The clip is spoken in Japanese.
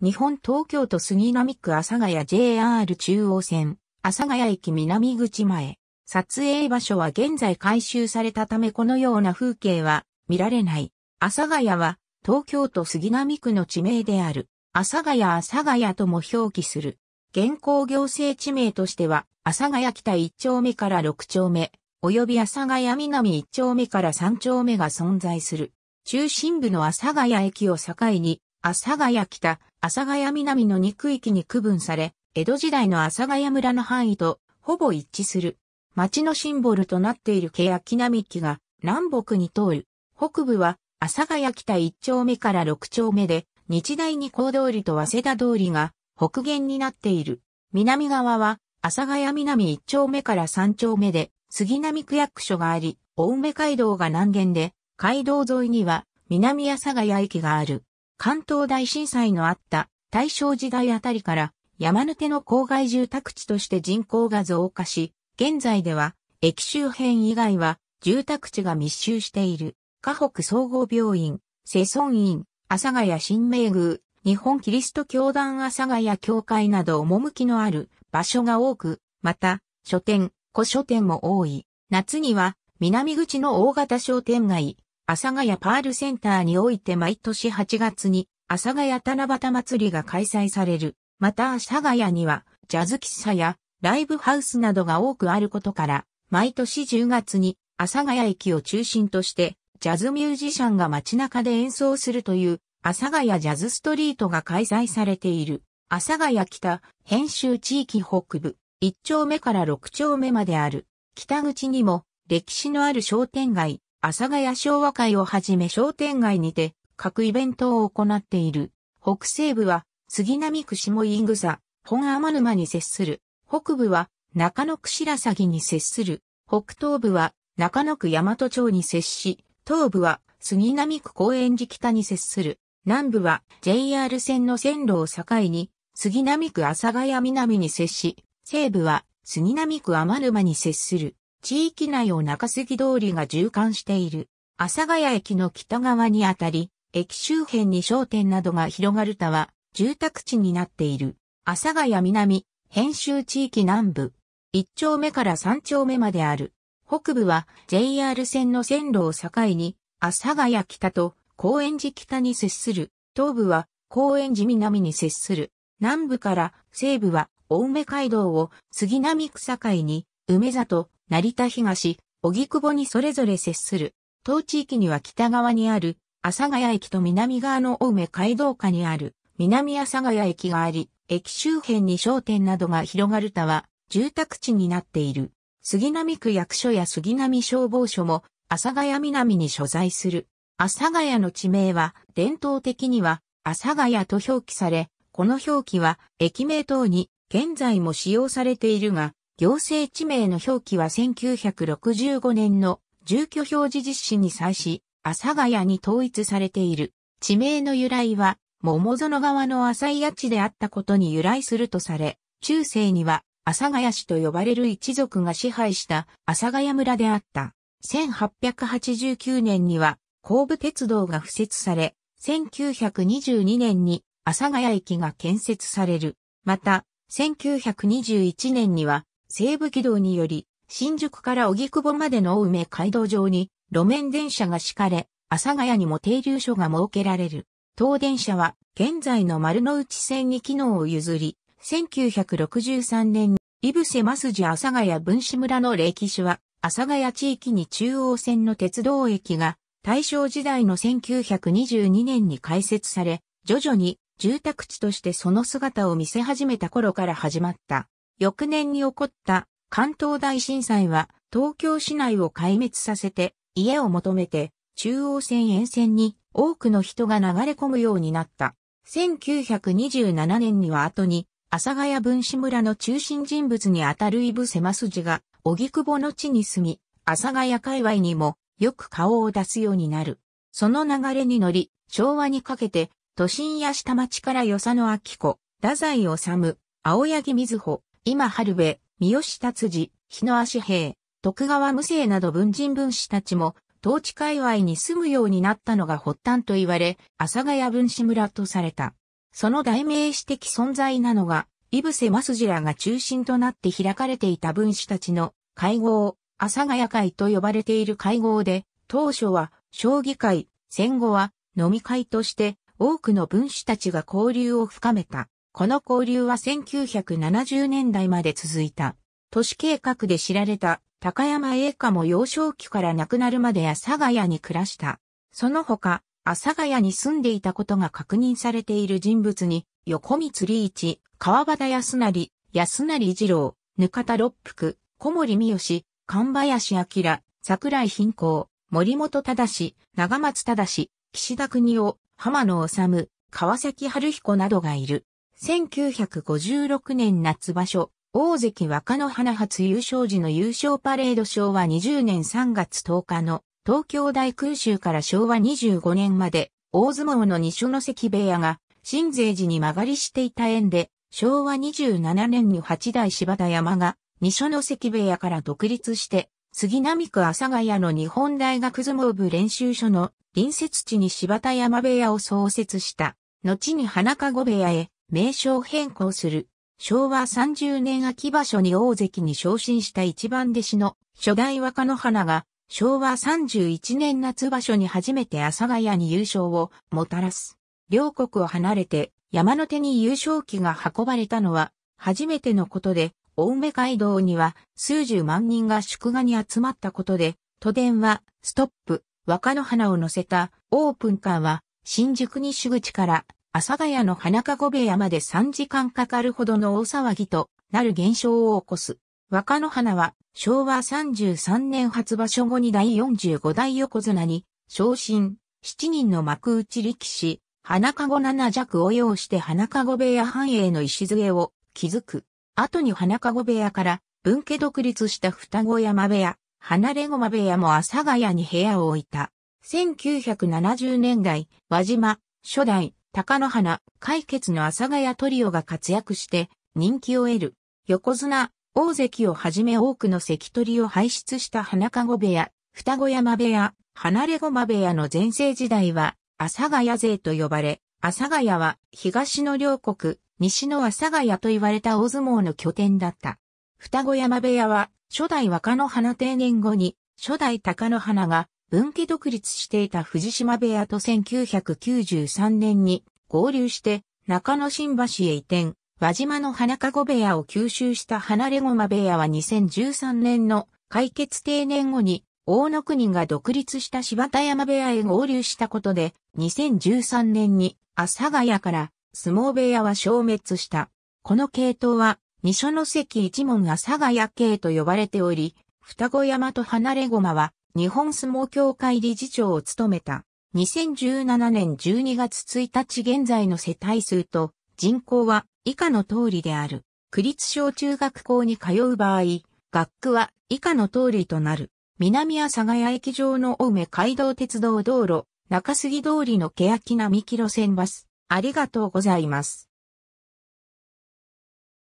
日本東京都杉並区阿佐ヶ谷 JR 中央線、阿佐ヶ谷駅南口前。撮影場所は現在改修されたためこのような風景は見られない。阿佐ヶ谷は東京都杉並区の地名である。阿佐ヶ谷阿佐ヶ谷とも表記する。現行行政地名としては、阿佐ヶ谷北1丁目から6丁目、及び阿佐ヶ谷南1丁目から3丁目が存在する。中心部の阿佐ヶ谷駅を境に、阿佐ヶ谷北、阿佐ヶ谷南の2区域に区分され、江戸時代の阿佐ヶ谷村の範囲とほぼ一致する。町のシンボルとなっている欅並木が南北に通る。北部は阿佐ヶ谷北1丁目から6丁目で、日大二高通りと早稲田通りが北限になっている。南側は阿佐ヶ谷南1丁目から3丁目で、杉並区役所があり、青梅街道が南限で、街道沿いには南阿佐ヶ谷駅がある。関東大震災のあった大正時代あたりから山手の郊外住宅地として人口が増加し、現在では駅周辺以外は住宅地が密集している。河北総合病院、世村院、阿佐ヶ谷新名宮、日本キリスト教団阿佐ヶ谷教会など趣のある場所が多く、また、書店、古書店も多い。夏には、南口の大型商店街、阿佐ヶ谷パールセンターにおいて毎年8月に阿佐ヶ谷七夕祭りが開催される。また阿佐ヶ谷にはジャズ喫茶やライブハウスなどが多くあることから、毎年10月に阿佐ヶ谷駅を中心としてジャズミュージシャンが街中で演奏するという阿佐ヶ谷ジャズストリートが開催されている。阿佐ヶ谷北、編集地域北部、1丁目から6丁目まである。北口にも歴史のある商店街、阿佐ヶ谷昭和会をはじめ商店街にて各イベントを行っている。北西部は杉並区下井草、本天沼に接する。北部は中野区白鷺に接する。北東部は中野区大和町に接し、東部は杉並区公園寺北に接する。南部は JR 線の線路を境に、杉並区阿佐ヶ谷南に接し、西部は杉並区天沼に接する。地域内を中杉通りが縦貫している。阿佐ヶ谷駅の北側にあたり、駅周辺に商店などが広がるたは、住宅地になっている。阿佐ヶ谷南、編集地域南部。一丁目から三丁目まである。北部は JR 線の線路を境に、阿佐ヶ谷北と高円寺北に接する。東部は高円寺南に接する。南部から西部は青梅街道を杉並区境に、梅里、成田東、荻窪にそれぞれ接する。当地域には北側にある、阿佐ヶ谷駅と南側の青梅街道下にある、南阿佐ヶ谷駅があり、駅周辺に商店などが広がるたは、住宅地になっている。杉並区役所や杉並消防署も、阿佐ヶ谷南に所在する。阿佐ヶ谷の地名は、伝統的には、阿佐ヶ谷と表記され、この表記は、駅名等に、現在も使用されているが、行政地名の表記は1965年の住居表示実施に際し、阿佐ヶ谷に統一されている。地名の由来は、桃園川の浅い谷地であったことに由来するとされ、中世には阿佐ヶ谷市と呼ばれる一族が支配した阿佐ヶ谷村であった。1889年には、神武鉄道が敷設され、1922年に阿佐ヶ谷駅が建設される。また、1921年には、西武軌道により、新宿から荻窪までの青梅街道上に路面電車が敷かれ、阿佐ヶ谷にも停留所が設けられる。東電車は現在の丸の内線に機能を譲り、1963年に伊伏瀬増寺阿佐ヶ谷分子村の歴史は、阿佐ヶ谷地域に中央線の鉄道駅が大正時代の1922年に開設され、徐々に住宅地としてその姿を見せ始めた頃から始まった。翌年に起こった関東大震災は東京市内を壊滅させて家を求めて中央線沿線に多くの人が流れ込むようになった。1927年には後に阿佐ヶ谷分子村の中心人物にあたるイブ・セマスジが荻窪の地に住み、阿佐ヶ谷界隈にもよく顔を出すようになる。その流れに乗り、昭和にかけて都心や下町から与謝野明子、太宰治、青柳瑞穂、今春部、三好達治、日野足平、徳川無生など文人文士たちも、統治界隈に住むようになったのが発端と言われ、阿佐ヶ谷文士村とされた。その代名詞的存在なのが、イ伏セ・マらが中心となって開かれていた文士たちの会合、阿佐ヶ谷会と呼ばれている会合で、当初は将棋会、戦後は飲み会として多くの文士たちが交流を深めた。この交流は1970年代まで続いた。都市計画で知られた高山栄華も幼少期から亡くなるまで阿佐ヶ谷に暮らした。その他、阿佐ヶ谷に住んでいたことが確認されている人物に、横光一、川端康成、安成二郎、ぬかた六福、小森三好、神林明、桜井貧行、森本忠、長松忠、岸田国夫、浜野治、川崎春彦などがいる。1956年夏場所、大関若野花初優勝時の優勝パレード昭和20年3月10日の東京大空襲から昭和25年まで大相撲の二所の関部屋が新税寺に間借りしていた縁で昭和27年に八代柴田山が二所の関部屋から独立して杉並区阿佐ヶ谷の日本大学相撲部練習所の隣接地に柴田山部屋を創設した。後に花籠部屋へ名称変更する。昭和30年秋場所に大関に昇進した一番弟子の初代若野花が昭和31年夏場所に初めて阿佐ヶ谷に優勝をもたらす。両国を離れて山の手に優勝旗が運ばれたのは初めてのことで、青梅街道には数十万人が祝賀に集まったことで、都電はストップ、若野花を乗せたオープンカーは新宿西口から阿佐ヶ谷の花籠部屋まで3時間かかるほどの大騒ぎとなる現象を起こす。若野花は昭和33年初場所後に第45代横綱に昇進、7人の幕内力士、花籠7弱を用して花籠部屋繁栄の礎を築く。後に花籠部屋から分家独立した双子山部屋、離れ駒部屋も阿佐ヶ谷に部屋を置いた。1970年代、和島、初代、高野花、解決の阿佐ヶ谷トリオが活躍して人気を得る。横綱、大関をはじめ多くの関取を輩出した花籠部屋、双子山部屋、離れ駒部屋の前世時代は、阿佐ヶ谷勢と呼ばれ、阿佐ヶ谷は東の両国、西の阿佐ヶ谷と言われた大相撲の拠点だった。双子山部屋は、初代若野花定年後に、初代高の花が分家独立していた藤島部屋と1993年に合流して中野新橋へ移転、輪島の花籠部屋を吸収した離れ駒部屋は2013年の解決定年後に大野国が独立した柴田山部屋へ合流したことで2013年に阿佐ヶ谷から相撲部屋は消滅した。この系統は二所の関一門阿佐ヶ谷系と呼ばれており、双子山と離れ駒は日本相撲協会理事長を務めた。2017年12月1日現在の世帯数と人口は以下の通りである。区立小中学校に通う場合、学区は以下の通りとなる。南阿佐ヶ谷駅上の青梅街道鉄道道路、中杉通りの欅並木路線バス。ありがとうございます。